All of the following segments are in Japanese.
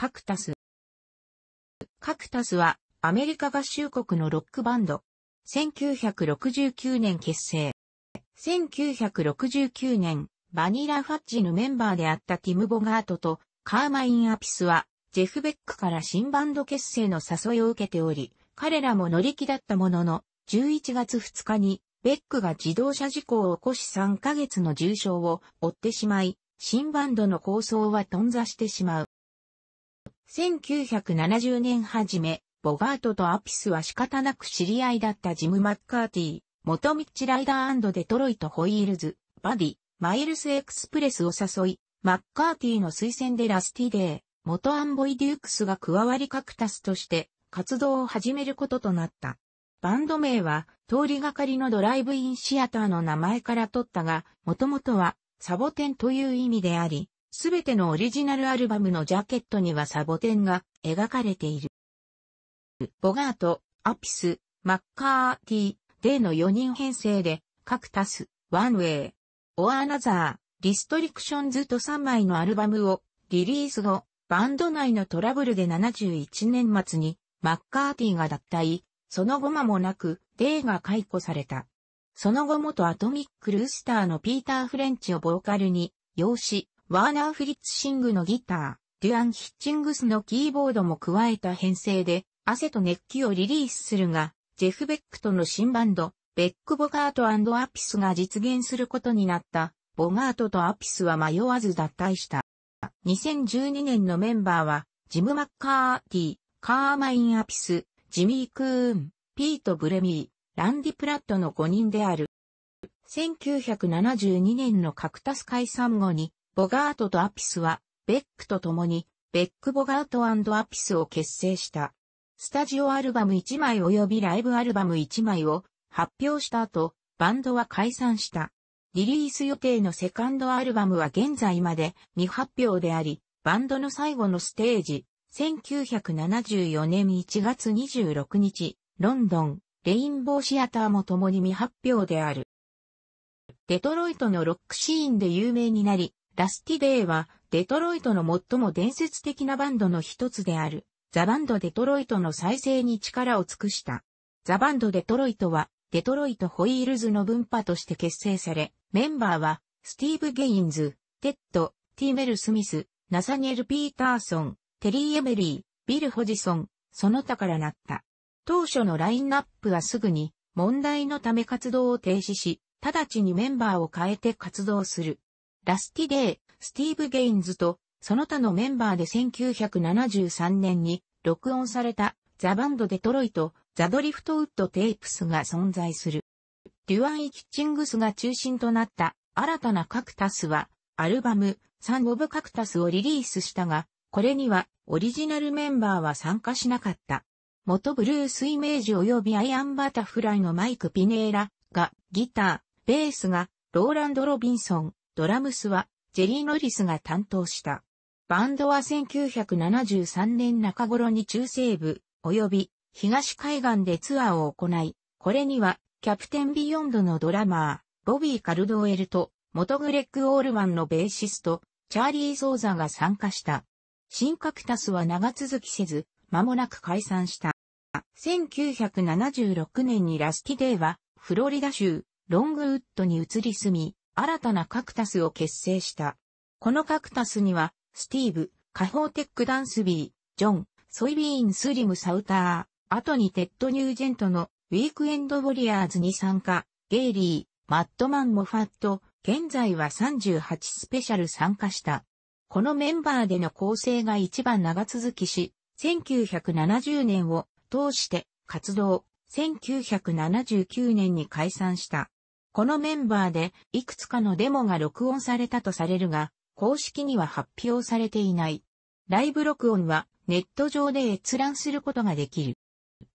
カクタス。カクタスはアメリカ合衆国のロックバンド。1969年結成。1969年、バニラファッジのメンバーであったティム・ボガートとカーマイン・アピスは、ジェフ・ベックから新バンド結成の誘いを受けており、彼らも乗り気だったものの、11月2日に、ベックが自動車事故を起こし3ヶ月の重傷を負ってしまい、新バンドの構想は頓挫してしまう。1970年初め、ボガートとアピスは仕方なく知り合いだったジム・マッカーティー、元ミッチライダーデトロイト・ホイールズ、バディ、マイルス・エクスプレスを誘い、マッカーティーの推薦でラスティデー、元アンボイ・デュークスが加わりカクタスとして活動を始めることとなった。バンド名は通りがかりのドライブインシアターの名前から取ったが、もともとはサボテンという意味であり、すべてのオリジナルアルバムのジャケットにはサボテンが描かれている。ボガート、アピス、マッカーティー、デイの4人編成で、カクタス、ワンウェイ、オアナザー、リストリクションズと3枚のアルバムをリリース後、バンド内のトラブルで71年末にマッカーティーが脱退、その後間もなくデイが解雇された。その後元アトミック・ルースターのピーター・フレンチをボーカルに、養子、ワーナー・フリッツ・シングのギター、デュアン・ヒッチングスのキーボードも加えた編成で、汗と熱気をリリースするが、ジェフ・ベックとの新バンド、ベック・ボガートアピスが実現することになった、ボガートとアピスは迷わず脱退した。2012年のメンバーは、ジム・マッカーティカーマイン・アピス、ジミー・クーン、ピート・ブレミー、ランディ・プラットの5人である。1972年のカクタス解散後に、ボガートとアピスは、ベックと共に、ベック・ボガートアピスを結成した。スタジオアルバム1枚及びライブアルバム1枚を発表した後、バンドは解散した。リリース予定のセカンドアルバムは現在まで未発表であり、バンドの最後のステージ、1974年1月26日、ロンドン、レインボーシアターも共に未発表である。デトロイトのロックシーンで有名になり、ラスティデイは、デトロイトの最も伝説的なバンドの一つである、ザ・バンド・デトロイトの再生に力を尽くした。ザ・バンド・デトロイトは、デトロイト・ホイールズの分派として結成され、メンバーは、スティーブ・ゲインズ、テッド、ティーメル・スミス、ナサニエル・ピーターソン、テリー・エメリー、ビル・ホジソン、その他からなった。当初のラインナップはすぐに、問題のため活動を停止し、直ちにメンバーを変えて活動する。ラスティ・デイ、スティーブ・ゲインズと、その他のメンバーで1973年に録音されたザ・バンド・デトロイト、ザ・ドリフトウッド・テープスが存在する。デュアン・イ・キッチングスが中心となった新たなカクタスは、アルバム、サン・オブ・カクタスをリリースしたが、これにはオリジナルメンバーは参加しなかった。元ブルースイメージ及びアイアンバタフライのマイク・ピネーラがギター、ベースがローランド・ロビンソン、ドラムスはジェリー・ノリスが担当した。バンドは1973年中頃に中西部及び東海岸でツアーを行い、これにはキャプテンビヨンドのドラマー、ボビー・カルドウェルと元グレッグ・オールマンのベーシスト、チャーリー・ソーザが参加した。新カクタスは長続きせず、間もなく解散した。1976年にラスティデイは、フロリダ州、ロングウッドに移り住み、新たなカクタスを結成した。このカクタスには、スティーブ、カホーテックダンスビー、ジョン、ソイビーンスリムサウター、後にテッド・ニュージェントのウィークエンド・ウォリアーズに参加、ゲイリー、マットマン・モファット、現在は38スペシャル参加した。このメンバーでの構成が一番長続きし、1970年を通して活動、1979年に解散した。このメンバーでいくつかのデモが録音されたとされるが、公式には発表されていない。ライブ録音はネット上で閲覧することができる。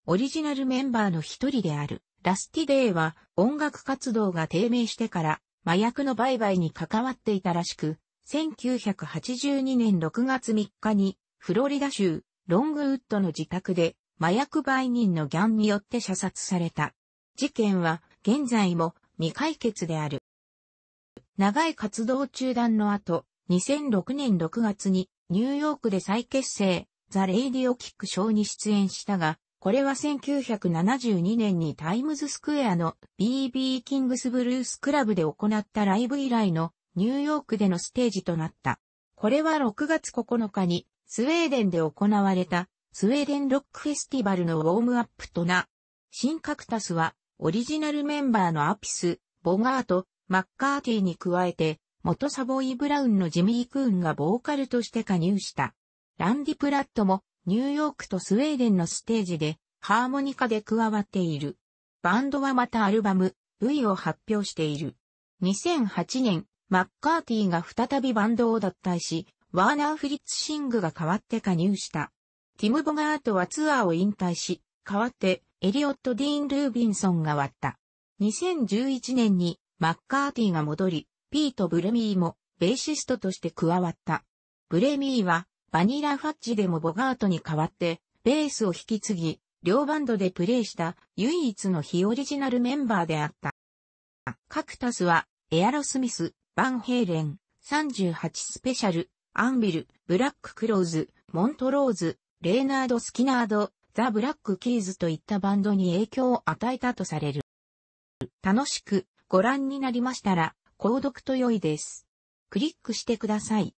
オリジナルメンバーの一人であるラスティデイは音楽活動が低迷してから麻薬の売買に関わっていたらしく、1982年6月3日にフロリダ州ロングウッドの自宅で麻薬売人のギャンによって射殺された。事件は現在も未解決である。長い活動中断の後、2006年6月にニューヨークで再結成、ザ・レイディオ・キック・ショーに出演したが、これは1972年にタイムズスクエアの BB キングスブルースクラブで行ったライブ以来のニューヨークでのステージとなった。これは6月9日にスウェーデンで行われたスウェーデンロックフェスティバルのウォームアップとな。新カクタスはオリジナルメンバーのアピス、ボガート、マッカーティーに加えて、元サボイ・ブラウンのジミー・クーンがボーカルとして加入した。ランディ・プラットもニューヨークとスウェーデンのステージでハーモニカで加わっている。バンドはまたアルバム V を発表している。2008年、マッカーティーが再びバンドを脱退し、ワーナー・フリッツ・シングが代わって加入した。ティム・ボガートはツアーを引退し、代わってエリオット・ディーン・ルービンソンが割った。2011年にマッカーティが戻り、ピート・ブレミーもベーシストとして加わった。ブレミーはバニラ・ファッジでもボガートに代わってベースを引き継ぎ、両バンドでプレイした唯一の非オリジナルメンバーであった。カクタスはエアロスミス、バンヘイレン、38スペシャル、アンビル、ブラッククローズ、モントローズ、レーナード・スキナード、ザ・ブラック・キーズといったバンドに影響を与えたとされる。楽しくご覧になりましたら、購読と良いです。クリックしてください。